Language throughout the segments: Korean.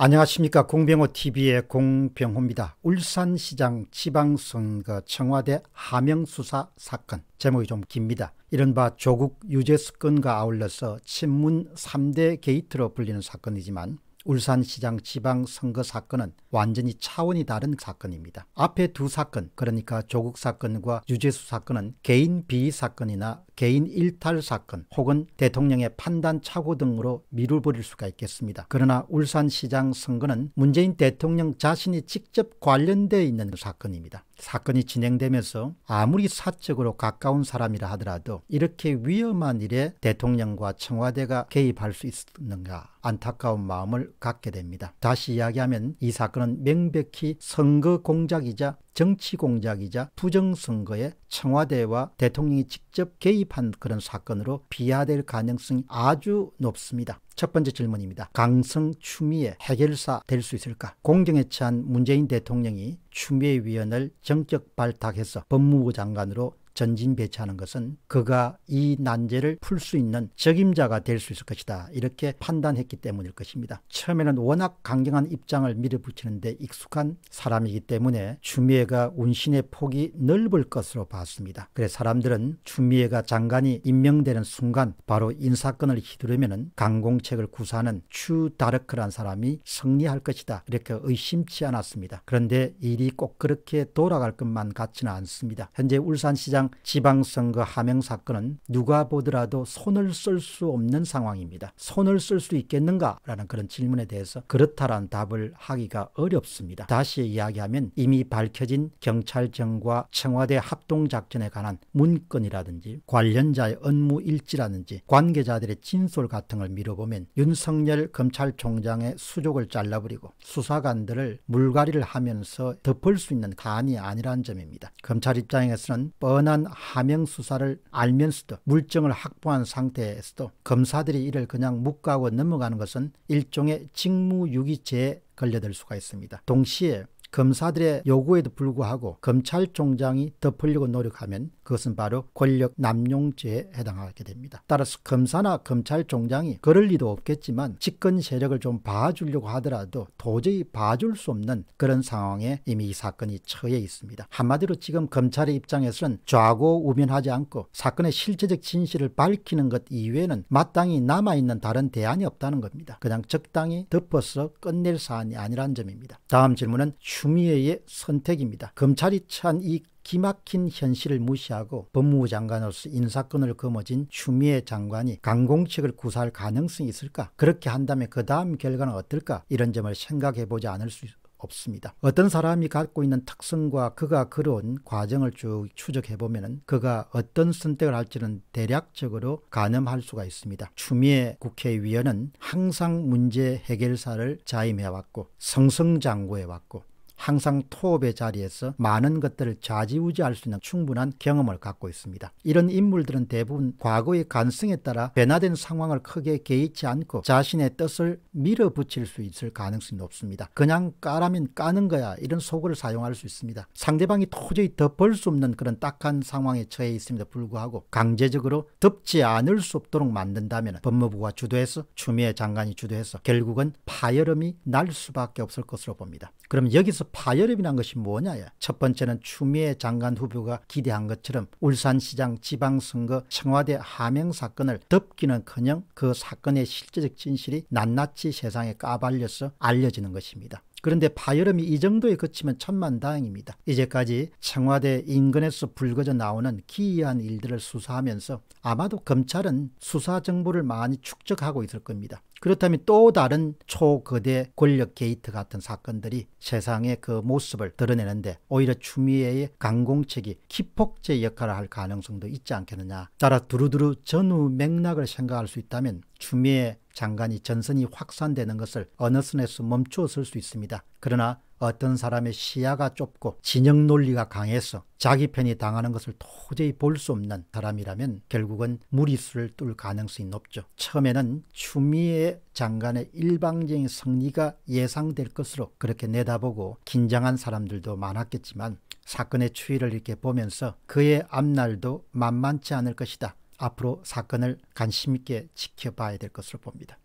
안녕하십니까 공병호TV의 공병호입니다. 울산시장 지방선거 청와대 하명수사 사건 제목이 좀 깁니다. 이른바 조국 유죄 사건과 아울러서 친문 3대 게이트로 불리는 사건이지만 울산시장 지방선거 사건은 완전히 차원이 다른 사건입니다. 앞에 두 사건 그러니까 조국 사건과 유재수 사건은 개인 비위 사건이나 개인 일탈 사건 혹은 대통령의 판단 착오 등으로 미루버릴 수가 있겠습니다. 그러나 울산시장 선거는 문재인 대통령 자신이 직접 관련되어 있는 사건입니다. 사건이 진행되면서 아무리 사적으로 가까운 사람이라 하더라도 이렇게 위험한 일에 대통령과 청와대가 개입할 수 있었는가 안타까운 마음을 갖게 됩니다. 다시 이야기하면 이 사건은 명백히 선거 공작이자 정치 공작이자 부정선거에 청와대와 대통령이 직접 개입한 그런 사건으로 비하될 가능성이 아주 높습니다. 첫 번째 질문입니다. 강성 추미애 해결사 될 수 있을까? 공경에 처한 문재인 대통령이 추미애 위원을 정적 발탁해서 법무부 장관으로 전진 배치하는 것은 그가 이 난제를 풀 수 있는 적임자가 될 수 있을 것이다. 이렇게 판단했기 때문일 것입니다. 처음에는 워낙 강경한 입장을 밀어붙이는데 익숙한 사람이기 때문에 추미애가 운신의 폭이 넓을 것으로 봤습니다. 그래서 사람들은 추미애가 장관이 임명되는 순간 바로 인사권을 휘두르면 강공책을 구사하는 추 다르크란 사람이 승리할 것이다. 이렇게 의심치 않았습니다. 그런데 일이 꼭 그렇게 돌아갈 것만 같지는 않습니다. 현재 울산시장 민주당 지방선거 하명 사건은 누가 보더라도 손을 쓸 수 없는 상황입니다. 손을 쓸 수 있겠는가라는 그런 질문에 대해서 그렇다란 답을 하기가 어렵습니다. 다시 이야기하면 이미 밝혀진 경찰청과 청와대 합동작전에 관한 문건이라든지 관련자의 업무 일지라든지 관계자들의 진솔 같은 걸 밀어보면 윤석열 검찰총장의 수족을 잘라버리고 수사관들을 물갈이를 하면서 덮을 수 있는 간이 아니란 점입니다. 검찰 입장에서는 뻔한 이러한 하명 수사를 알면서도 물증을 확보한 상태에서도 검사들이 이를 그냥 묵과하고 넘어가는 것은 일종의 직무유기죄에 걸려들 수가 있습니다. 동시에 검사들의 요구에도 불구하고 검찰총장이 덮으려고 노력하면 그것은 바로 권력 남용죄에 해당하게 됩니다. 따라서 검사나 검찰총장이 그럴 리도 없겠지만 집권 세력을 좀 봐주려고 하더라도 도저히 봐줄 수 없는 그런 상황에 이미 이 사건이 처해 있습니다. 한마디로 지금 검찰의 입장에서는 좌고 우면하지 않고 사건의 실체적 진실을 밝히는 것 이외에는 마땅히 남아있는 다른 대안이 없다는 겁니다. 그냥 적당히 덮어서 끝낼 사안이 아니라는 점입니다. 다음 질문은 추미애의 선택입니다. 검찰이 찬 이 기막힌 현실을 무시하고 법무부 장관으로서 인사권을 거머쥔 추미애 장관이 강공책을 구사할 가능성이 있을까? 그렇게 한다면 그 다음 결과는 어떨까? 이런 점을 생각해보지 않을 수 없습니다. 어떤 사람이 갖고 있는 특성과 그가 걸어온 과정을 쭉 추적해보면 그가 어떤 선택을 할지는 대략적으로 가늠할 수가 있습니다. 추미애 국회의원은 항상 문제 해결사를 자임해왔고 성성장구해왔고 항상 토업의 자리에서 많은 것들을 좌지우지할 수 있는 충분한 경험을 갖고 있습니다. 이런 인물들은 대부분 과거의 간성에 따라 변화된 상황을 크게 개의치 않고 자신의 뜻을 밀어붙일 수 있을 가능성이 높습니다. 그냥 까라면 까는 거야 이런 속을 사용할 수 있습니다. 상대방이 도저히 덮을 수 없는 그런 딱한 상황에 처해 있음에도 불구하고 강제적으로 덮지 않을 수 없도록 만든다면 법무부가 주도해서 추미애 장관이 주도해서 결국은 파열음이 날 수밖에 없을 것으로 봅니다. 그럼 여기서 파열음이 란 것이 뭐냐. 첫 번째는 추미애 장관 후보가 기대한 것처럼 울산시장 지방선거 청와대 하명 사건을 덮기는커녕 그 사건의 실제적 진실이 낱낱이 세상에 까발려서 알려지는 것입니다. 그런데 파열음이 이 정도에 그치면 천만다행입니다. 이제까지 청와대 인근에서 불거져 나오는 기이한 일들을 수사하면서 아마도 검찰은 수사 정보를 많이 축적하고 있을 겁니다. 그렇다면 또 다른 초거대 권력 게이트 같은 사건들이 세상의 그 모습을 드러내는데 오히려 추미애의 강공책이 기폭제 역할을 할 가능성도 있지 않겠느냐. 따라 두루두루 전후 맥락을 생각할 수 있다면 추미애 장관이 전선이 확산되는 것을 어느 선에서 멈추었을 수 있습니다. 그러나 어떤 사람의 시야가 좁고 진영 논리가 강해서 자기 편이 당하는 것을 도저히 볼 수 없는 사람이라면 결국은 무리수를 뚫 가능성이 높죠. 처음에는 추미애 장관의 일방적인 승리가 예상될 것으로 그렇게 내다보고 긴장한 사람들도 많았겠지만 사건의 추이를 이렇게 보면서 그의 앞날도 만만치 않을 것이다. 앞으로 사건을 관심 있게 지켜봐야 될 것으로 봅니다.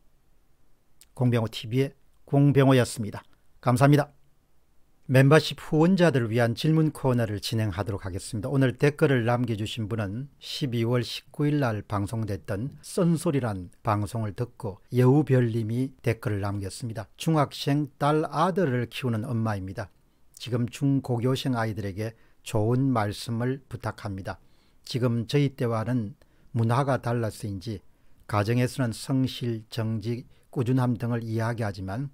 공병호 TV의 공병호였습니다. 감사합니다. 멤버십 후원자들을 위한 질문 코너를 진행하도록 하겠습니다. 오늘 댓글을 남겨주신 분은 12월 19일 날 방송됐던 썬소리란 방송을 듣고 여우별님이 댓글을 남겼습니다. 중학생 딸 아들을 키우는 엄마입니다. 지금 중고교생 아이들에게 좋은 말씀을 부탁합니다. 지금 저희 때와는 문화가 달라서인지 가정에서는 성실, 정직, 꾸준함 등을 이야기하지만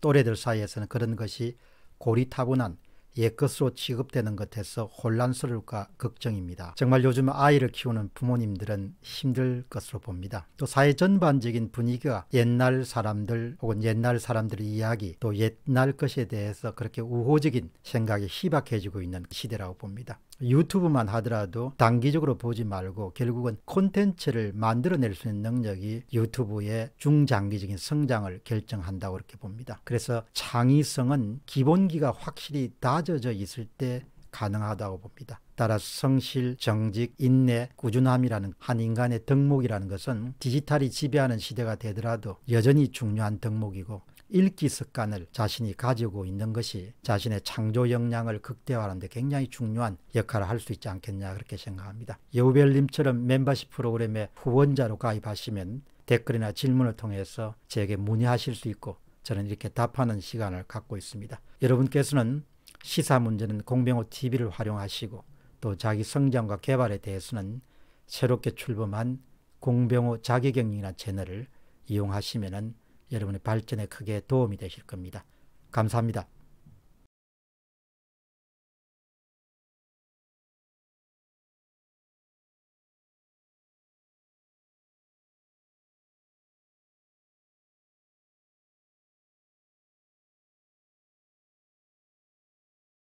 또래들 사이에서는 그런 것이 고리타분한 옛것으로 예 취급되는 것에서 혼란스러울까 걱정입니다. 정말 요즘 아이를 키우는 부모님들은 힘들 것으로 봅니다. 또 사회 전반적인 분위기가 옛날 사람들 혹은 옛날 사람들의 이야기 또 옛날 것에 대해서 그렇게 우호적인 생각이 희박해지고 있는 시대라고 봅니다. 유튜브만 하더라도 단기적으로 보지 말고 결국은 콘텐츠를 만들어낼 수 있는 능력이 유튜브의 중장기적인 성장을 결정한다고 이렇게 봅니다. 그래서 창의성은 기본기가 확실히 다져져 있을 때 가능하다고 봅니다. 따라서 성실, 정직, 인내, 꾸준함이라는 한 인간의 덕목이라는 것은 디지털이 지배하는 시대가 되더라도 여전히 중요한 덕목이고 읽기 습관을 자신이 가지고 있는 것이 자신의 창조 역량을 극대화하는 데 굉장히 중요한 역할을 할 수 있지 않겠냐 그렇게 생각합니다. 여우별님처럼 멤버십 프로그램에 후원자로 가입하시면 댓글이나 질문을 통해서 제게 문의하실 수 있고 저는 이렇게 답하는 시간을 갖고 있습니다. 여러분께서는 시사 문제는 공병호 TV를 활용하시고 또 자기 성장과 개발에 대해서는 새롭게 출범한 공병호 자기경영이나 채널을 이용하시면 여러분의 발전에 크게 도움이 되실 겁니다. 감사합니다.